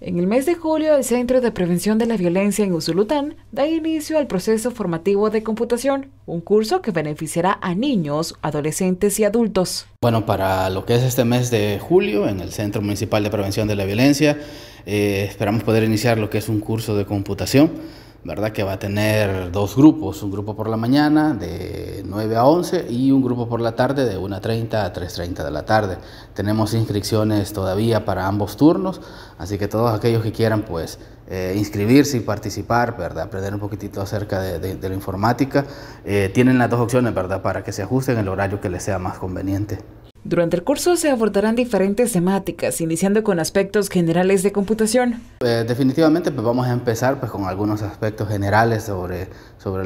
En el mes de julio, el Centro de Prevención de la Violencia en Usulután da inicio al proceso formativo de computación, un curso que beneficiará a niños, adolescentes y adultos. Bueno, para lo que es este mes de julio, en el Centro Municipal de Prevención de la Violencia, eh, esperamos poder iniciar lo que es un curso de computación, ¿verdad? Que va a tener dos grupos, un grupo por la mañana de 9 a 11 y un grupo por la tarde de 1.30 a 3.30 de la tarde. Tenemos inscripciones todavía para ambos turnos, así que todos aquellos que quieran pues eh, inscribirse y participar, ¿verdad? Aprender un poquitito acerca de, la informática. Eh, tienen las dos opciones, ¿verdad? Para que se ajusten el horario que les sea más conveniente. Durante el curso se abordarán diferentes temáticas, iniciando con aspectos generales de computación. Eh, definitivamente pues vamos a empezar pues, con algunos aspectos generales sobre,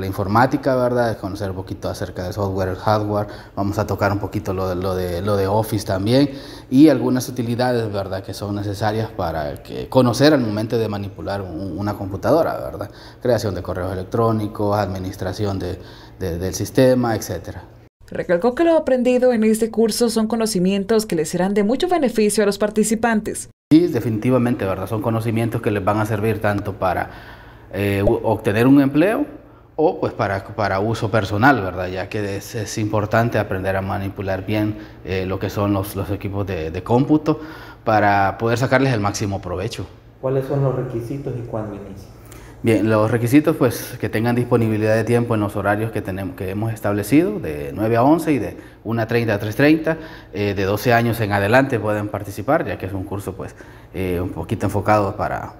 la informática, ¿verdad? Conocer un poquito acerca de software, el hardware, vamos a tocar un poquito lo de, lo de, lo de Office también y algunas utilidades, ¿verdad? Que son necesarias para que conocer al momento de manipular una computadora, ¿verdad? Creación de correos electrónicos, administración de, del sistema, etcétera. Recalcó que lo aprendido en este curso son conocimientos que les serán de mucho beneficio a los participantes. Sí, definitivamente, ¿verdad? Son conocimientos que les van a servir tanto para eh, obtener un empleo o pues para, para uso personal, ¿verdad? Ya que es, importante aprender a manipular bien eh, lo que son los, equipos de, de, cómputo para poder sacarles el máximo provecho. ¿Cuáles son los requisitos y cuándo inicia? Bien, los requisitos pues que tengan disponibilidad de tiempo en los horarios que tenemos que hemos establecido de 9 a 11 y de 1.30 a 3.30, eh, de 12 años en adelante pueden participar, ya que es un curso pues eh, un poquito enfocado para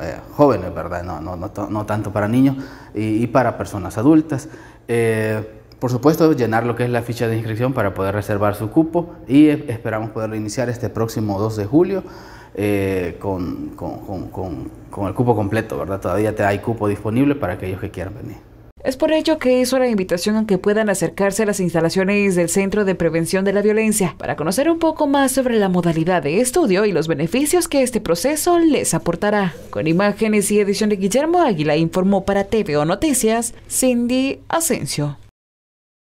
eh, jóvenes, ¿verdad? No, no, tanto para niños y, para personas adultas. Eh, por supuesto, llenar lo que es la ficha de inscripción para poder reservar su cupo y esperamos poderlo iniciar este próximo 2 de julio. Eh, con, el cupo completo, ¿verdad? Todavía te hay cupo disponible para aquellos que quieran venir. Es por ello que hizo la invitación a que puedan acercarse a las instalaciones del Centro de Prevención de la Violencia para conocer un poco más sobre la modalidad de estudio y los beneficios que este proceso les aportará. Con imágenes y edición de Guillermo Águila informó para TVO Noticias Cindy Asensio.